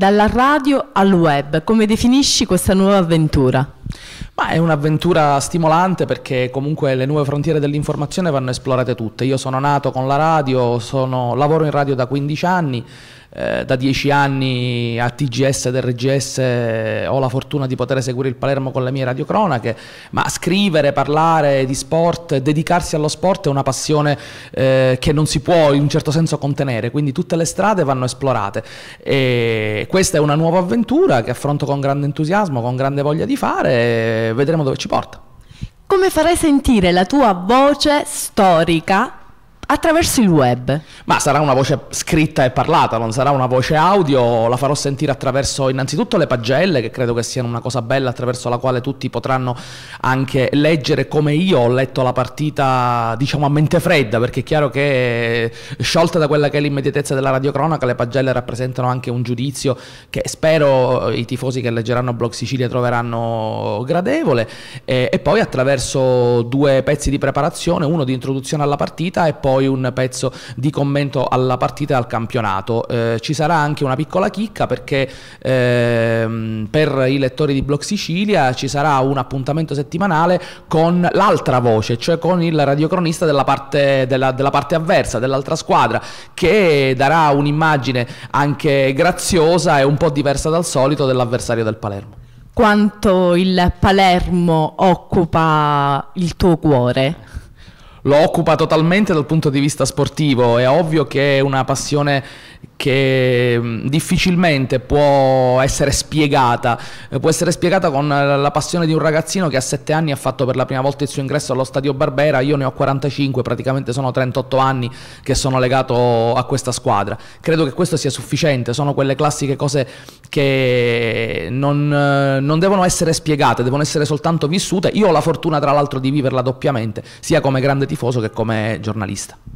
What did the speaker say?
Dalla radio al web, come definisci questa nuova avventura? Ma è un'avventura stimolante perché comunque le nuove frontiere dell'informazione vanno esplorate tutte. Io sono nato con la radio, sono, lavoro in radio da 15 anni, eh, da dieci anni a TGS ed eh, RGS ho la fortuna di poter seguire il Palermo con le mie radiocronache, ma scrivere, parlare di sport, dedicarsi allo sport è una passione eh, che non si può in un certo senso contenere, quindi tutte le strade vanno esplorate. E questa è una nuova avventura che affronto con grande entusiasmo, con grande voglia di fare e vedremo dove ci porta. Come farai sentire la tua voce storica attraverso il web. Ma sarà una voce scritta e parlata, non sarà una voce audio, la farò sentire attraverso innanzitutto le pagelle, che credo che siano una cosa bella attraverso la quale tutti potranno anche leggere come io ho letto la partita, diciamo a mente fredda, perché è chiaro che eh, sciolta da quella che è l'immediatezza della radiocronaca, le pagelle rappresentano anche un giudizio che spero eh, i tifosi che leggeranno Blog Sicilia troveranno gradevole e, eh, e poi attraverso due pezzi di preparazione, uno di introduzione alla partita e poi poi un pezzo di commento alla partita e al campionato. Eh, ci sarà anche una piccola chicca perché ehm, per i lettori di Blog Sicilia ci sarà un appuntamento settimanale con l'altra voce, cioè con il radiocronista della parte, della, della parte avversa, dell'altra squadra, che darà un'immagine anche graziosa e un po' diversa dal solito dell'avversario del Palermo. Quanto il Palermo occupa il tuo cuore? lo occupa totalmente dal punto di vista sportivo, è ovvio che è una passione che mm, difficilmente può essere spiegata, eh, può essere spiegata con la passione di un ragazzino che a 7 anni ha fatto per la prima volta il suo ingresso allo stadio Barbera, io ne ho 45, praticamente sono 38 anni che sono legato a questa squadra, credo che questo sia sufficiente, sono quelle classiche cose che non, eh, non devono essere spiegate, devono essere soltanto vissute, io ho la fortuna tra l'altro di viverla doppiamente, sia come grande tifoso che come giornalista.